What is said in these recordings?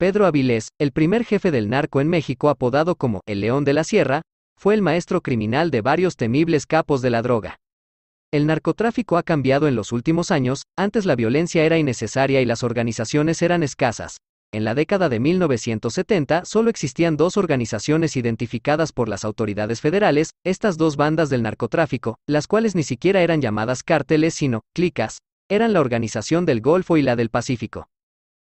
Pedro Avilés, el primer jefe del narco en México apodado como el León de la Sierra, fue el maestro criminal de varios temibles capos de la droga. El narcotráfico ha cambiado en los últimos años, antes la violencia era innecesaria y las organizaciones eran escasas. En la década de 1970 solo existían dos organizaciones identificadas por las autoridades federales, estas dos bandas del narcotráfico, las cuales ni siquiera eran llamadas cárteles sino, clicas, eran la Organización del Golfo y la del Pacífico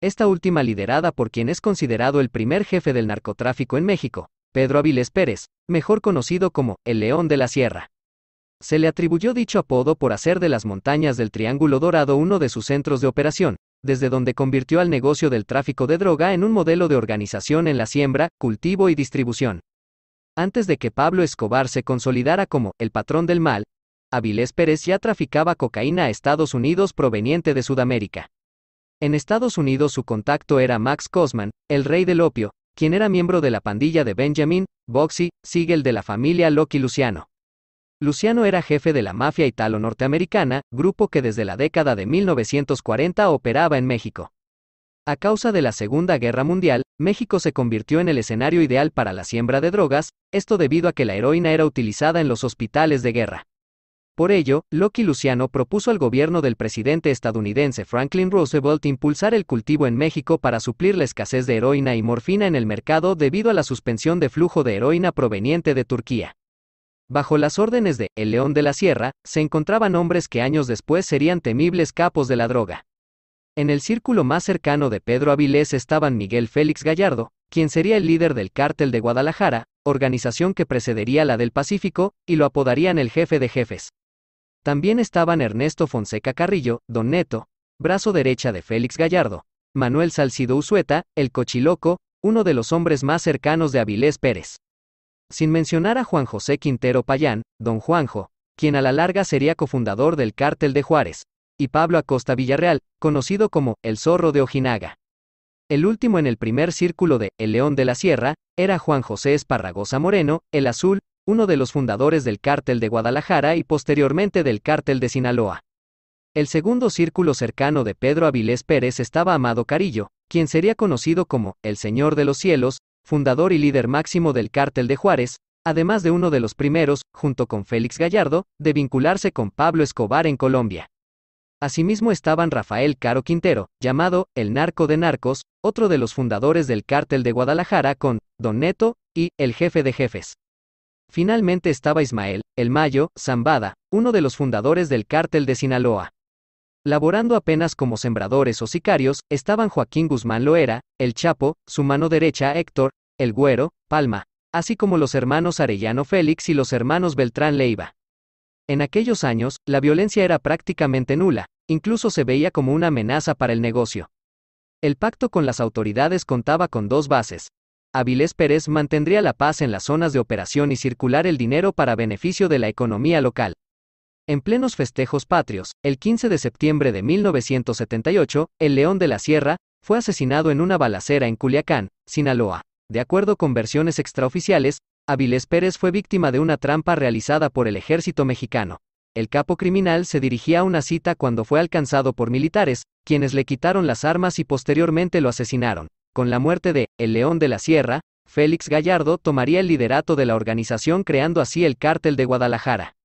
esta última liderada por quien es considerado el primer jefe del narcotráfico en México, Pedro Avilés Pérez, mejor conocido como el León de la Sierra. Se le atribuyó dicho apodo por hacer de las montañas del Triángulo Dorado uno de sus centros de operación, desde donde convirtió al negocio del tráfico de droga en un modelo de organización en la siembra, cultivo y distribución. Antes de que Pablo Escobar se consolidara como el patrón del mal, Avilés Pérez ya traficaba cocaína a Estados Unidos proveniente de Sudamérica. En Estados Unidos su contacto era Max Cosman, el rey del opio, quien era miembro de la pandilla de Benjamin, Boxy, Siegel de la familia Loki Luciano. Luciano era jefe de la mafia italo-norteamericana, grupo que desde la década de 1940 operaba en México. A causa de la Segunda Guerra Mundial, México se convirtió en el escenario ideal para la siembra de drogas, esto debido a que la heroína era utilizada en los hospitales de guerra. Por ello, Loki Luciano propuso al gobierno del presidente estadounidense Franklin Roosevelt impulsar el cultivo en México para suplir la escasez de heroína y morfina en el mercado debido a la suspensión de flujo de heroína proveniente de Turquía. Bajo las órdenes de El León de la Sierra, se encontraban hombres que años después serían temibles capos de la droga. En el círculo más cercano de Pedro Avilés estaban Miguel Félix Gallardo, quien sería el líder del cártel de Guadalajara, organización que precedería la del Pacífico, y lo apodarían el jefe de jefes. También estaban Ernesto Fonseca Carrillo, Don Neto, brazo derecha de Félix Gallardo, Manuel Salcido Usueta, el Cochiloco, uno de los hombres más cercanos de Avilés Pérez. Sin mencionar a Juan José Quintero Payán, Don Juanjo, quien a la larga sería cofundador del Cártel de Juárez, y Pablo Acosta Villarreal, conocido como el Zorro de Ojinaga. El último en el primer círculo de El León de la Sierra era Juan José Esparragosa Moreno, el Azul, uno de los fundadores del cártel de Guadalajara y posteriormente del cártel de Sinaloa. El segundo círculo cercano de Pedro Avilés Pérez estaba Amado Carillo, quien sería conocido como el Señor de los Cielos, fundador y líder máximo del cártel de Juárez, además de uno de los primeros, junto con Félix Gallardo, de vincularse con Pablo Escobar en Colombia. Asimismo estaban Rafael Caro Quintero, llamado el narco de narcos, otro de los fundadores del cártel de Guadalajara con Don Neto y el jefe de jefes. Finalmente estaba Ismael, el Mayo, Zambada, uno de los fundadores del cártel de Sinaloa. Laborando apenas como sembradores o sicarios, estaban Joaquín Guzmán Loera, el Chapo, su mano derecha Héctor, el Güero, Palma, así como los hermanos Arellano Félix y los hermanos Beltrán Leiva. En aquellos años, la violencia era prácticamente nula, incluso se veía como una amenaza para el negocio. El pacto con las autoridades contaba con dos bases, Avilés Pérez mantendría la paz en las zonas de operación y circular el dinero para beneficio de la economía local. En plenos festejos patrios, el 15 de septiembre de 1978, el León de la Sierra fue asesinado en una balacera en Culiacán, Sinaloa. De acuerdo con versiones extraoficiales, Avilés Pérez fue víctima de una trampa realizada por el ejército mexicano. El capo criminal se dirigía a una cita cuando fue alcanzado por militares, quienes le quitaron las armas y posteriormente lo asesinaron. Con la muerte de El León de la Sierra, Félix Gallardo tomaría el liderato de la organización creando así el cártel de Guadalajara.